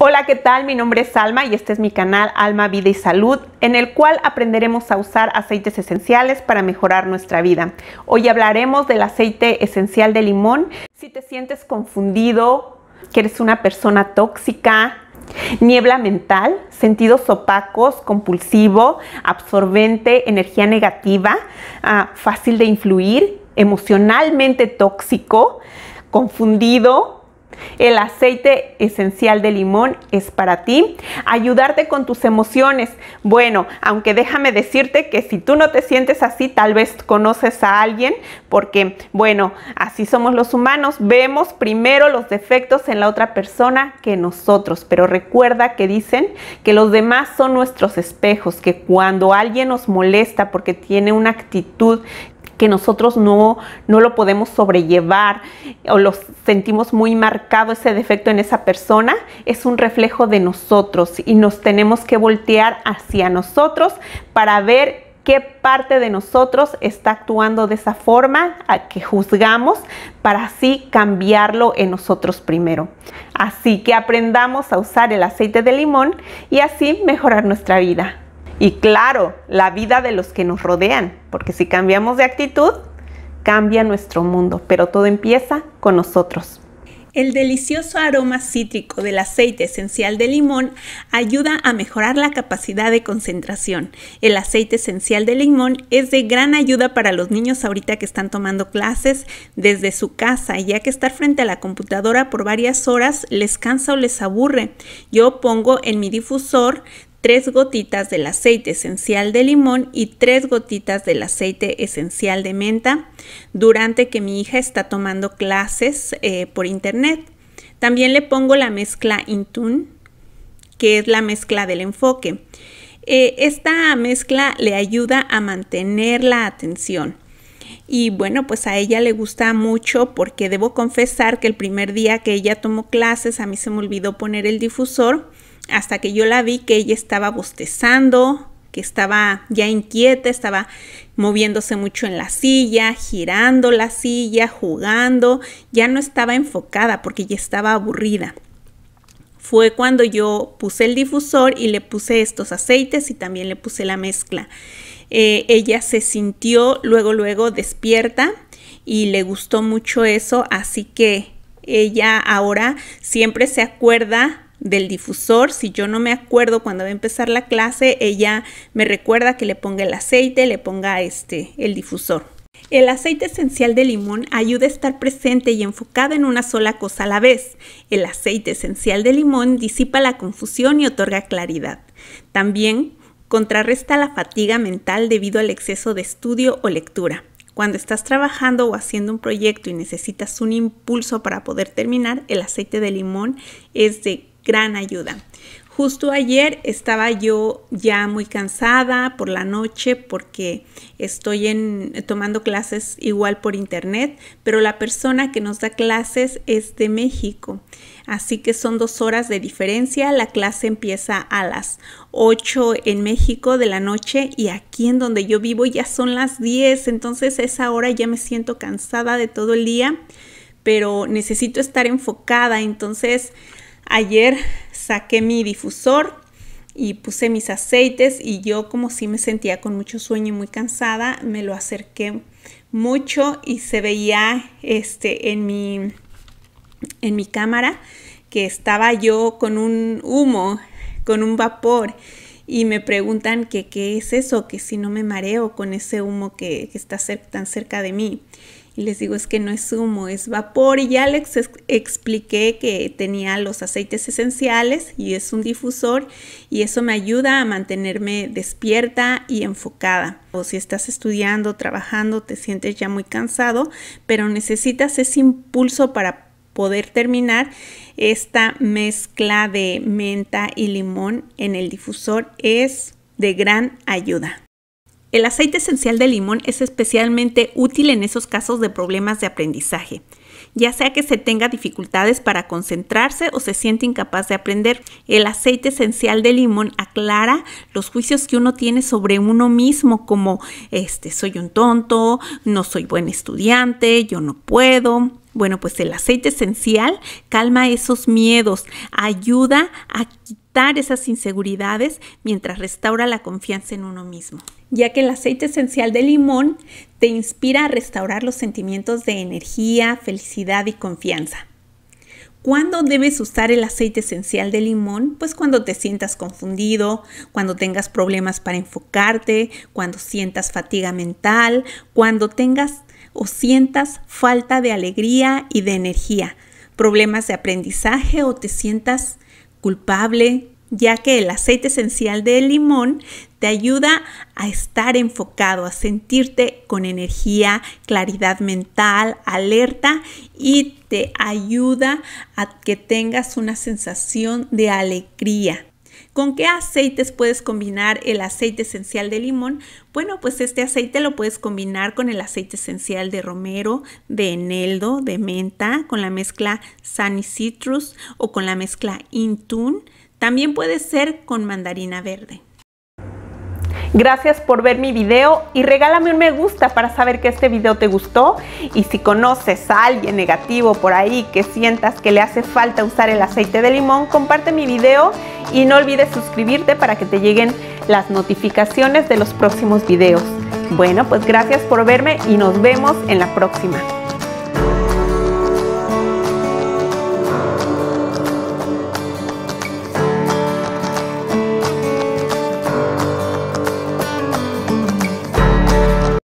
Hola, ¿qué tal? Mi nombre es Alma y este es mi canal Alma, Vida y Salud, en el cual aprenderemos a usar aceites esenciales para mejorar nuestra vida. Hoy hablaremos del aceite esencial de limón. Si te sientes confundido, que eres una persona tóxica, niebla mental, sentidos opacos, compulsivo, absorbente, energía negativa, ah, fácil de influir, emocionalmente tóxico, confundido, el aceite esencial de limón es para ti. Ayudarte con tus emociones. Bueno, aunque déjame decirte que si tú no te sientes así, tal vez conoces a alguien, porque, bueno, así somos los humanos. Vemos primero los defectos en la otra persona que nosotros. Pero recuerda que dicen que los demás son nuestros espejos, que cuando alguien nos molesta porque tiene una actitud que nosotros no, no lo podemos sobrellevar o lo sentimos muy marcado ese defecto en esa persona, es un reflejo de nosotros y nos tenemos que voltear hacia nosotros para ver qué parte de nosotros está actuando de esa forma a que juzgamos para así cambiarlo en nosotros primero. Así que aprendamos a usar el aceite de limón y así mejorar nuestra vida y claro, la vida de los que nos rodean, porque si cambiamos de actitud, cambia nuestro mundo, pero todo empieza con nosotros. El delicioso aroma cítrico del aceite esencial de limón ayuda a mejorar la capacidad de concentración. El aceite esencial de limón es de gran ayuda para los niños ahorita que están tomando clases desde su casa, ya que estar frente a la computadora por varias horas les cansa o les aburre. Yo pongo en mi difusor tres gotitas del aceite esencial de limón y tres gotitas del aceite esencial de menta durante que mi hija está tomando clases eh, por internet. También le pongo la mezcla Intune, que es la mezcla del enfoque. Eh, esta mezcla le ayuda a mantener la atención. Y bueno, pues a ella le gusta mucho porque debo confesar que el primer día que ella tomó clases a mí se me olvidó poner el difusor hasta que yo la vi que ella estaba bostezando, que estaba ya inquieta, estaba moviéndose mucho en la silla, girando la silla, jugando, ya no estaba enfocada porque ya estaba aburrida. Fue cuando yo puse el difusor y le puse estos aceites y también le puse la mezcla. Eh, ella se sintió luego, luego despierta y le gustó mucho eso, así que ella ahora siempre se acuerda del difusor. Si yo no me acuerdo cuando va a empezar la clase, ella me recuerda que le ponga el aceite, le ponga este, el difusor. El aceite esencial de limón ayuda a estar presente y enfocada en una sola cosa a la vez. El aceite esencial de limón disipa la confusión y otorga claridad. También contrarresta la fatiga mental debido al exceso de estudio o lectura. Cuando estás trabajando o haciendo un proyecto y necesitas un impulso para poder terminar, el aceite de limón es de gran ayuda. Justo ayer estaba yo ya muy cansada por la noche porque estoy en, tomando clases igual por internet, pero la persona que nos da clases es de México. Así que son dos horas de diferencia. La clase empieza a las 8 en México de la noche y aquí en donde yo vivo ya son las 10. Entonces a esa hora ya me siento cansada de todo el día, pero necesito estar enfocada. Entonces Ayer saqué mi difusor y puse mis aceites y yo como si me sentía con mucho sueño y muy cansada, me lo acerqué mucho y se veía este en mi en mi cámara que estaba yo con un humo, con un vapor y me preguntan que qué es eso, que si no me mareo con ese humo que, está tan cerca de mí. Y les digo, es que no es humo, es vapor. Y ya les expliqué que tenía los aceites esenciales y es un difusor y eso me ayuda a mantenerme despierta y enfocada. O si estás estudiando, trabajando, te sientes ya muy cansado, pero necesitas ese impulso para poder terminar esta mezcla de menta y limón en el difusor es de gran ayuda. El aceite esencial de limón es especialmente útil en esos casos de problemas de aprendizaje, ya sea que se tenga dificultades para concentrarse o se siente incapaz de aprender. El aceite esencial de limón aclara los juicios que uno tiene sobre uno mismo, como este soy un tonto, no soy buen estudiante, yo no puedo. Bueno, pues el aceite esencial calma esos miedos, ayuda a quitar esas inseguridades mientras restaura la confianza en uno mismo, ya que el aceite esencial de limón te inspira a restaurar los sentimientos de energía, felicidad y confianza. ¿Cuándo debes usar el aceite esencial de limón? Pues cuando te sientas confundido, cuando tengas problemas para enfocarte, cuando sientas fatiga mental, cuando tengas o sientas falta de alegría y de energía, problemas de aprendizaje o te sientas culpable, ya que el aceite esencial de limón te ayuda a estar enfocado, a sentirte con energía, claridad mental, alerta y te ayuda a que tengas una sensación de alegría. ¿Con qué aceites puedes combinar el aceite esencial de limón? Bueno, pues este aceite lo puedes combinar con el aceite esencial de romero, de eneldo, de menta, con la mezcla Sunny Citrus o con la mezcla Intune. También puede ser con mandarina verde. Gracias por ver mi video y regálame un me gusta para saber que este video te gustó. Y si conoces a alguien negativo por ahí que sientas que le hace falta usar el aceite de limón, comparte mi video y no olvides suscribirte para que te lleguen las notificaciones de los próximos videos. Bueno, pues gracias por verme y nos vemos en la próxima.